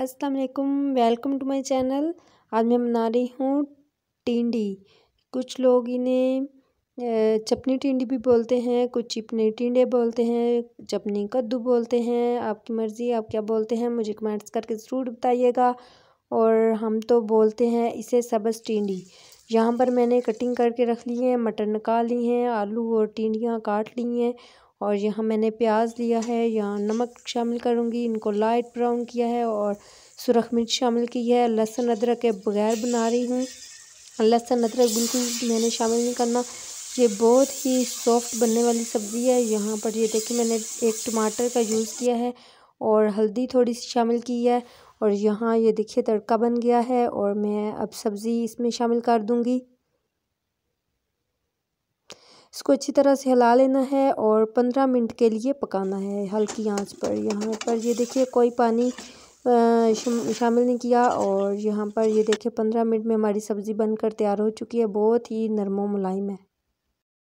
असलकुम welcome to my channel आज मैं बना रही हूँ टिंडी कुछ लोग इन्हें चपनी टिंडी भी बोलते हैं कुछ चिपनी टिंडे बोलते हैं चपनी कद्दू बोलते हैं आपकी मर्ज़ी आप क्या बोलते हैं मुझे कमेंट्स करके ज़रूर बताइएगा और हम तो बोलते हैं इसे सबस टिंडी यहाँ पर मैंने कटिंग करके रख ली है मटर निकाल ली हैं आलू और टिंडियाँ काट ली हैं और यहाँ मैंने प्याज लिया है यहाँ नमक शामिल करूँगी इनको लाइट ब्राउन किया है और सुरख मिर्च शामिल की है लहसुन अदरक के बगैर बना रही हूँ लहसुन अदरक बिल्कुल मैंने शामिल नहीं करना ये बहुत ही सॉफ्ट बनने वाली सब्ज़ी है यहाँ पर ये देखिए मैंने एक टमाटर का यूज़ किया है और हल्दी थोड़ी सी शामिल की है और यहाँ ये देखिए तड़का बन गया है और मैं अब सब्ज़ी इसमें शामिल कर दूँगी इसको अच्छी तरह से हिला लेना है और पंद्रह मिनट के लिए पकाना है हल्की आंच पर यहाँ पर ये देखिए कोई पानी शामिल नहीं किया और यहाँ पर ये देखिए पंद्रह मिनट में हमारी सब्ज़ी बनकर तैयार हो चुकी है बहुत ही नरम मुलायम है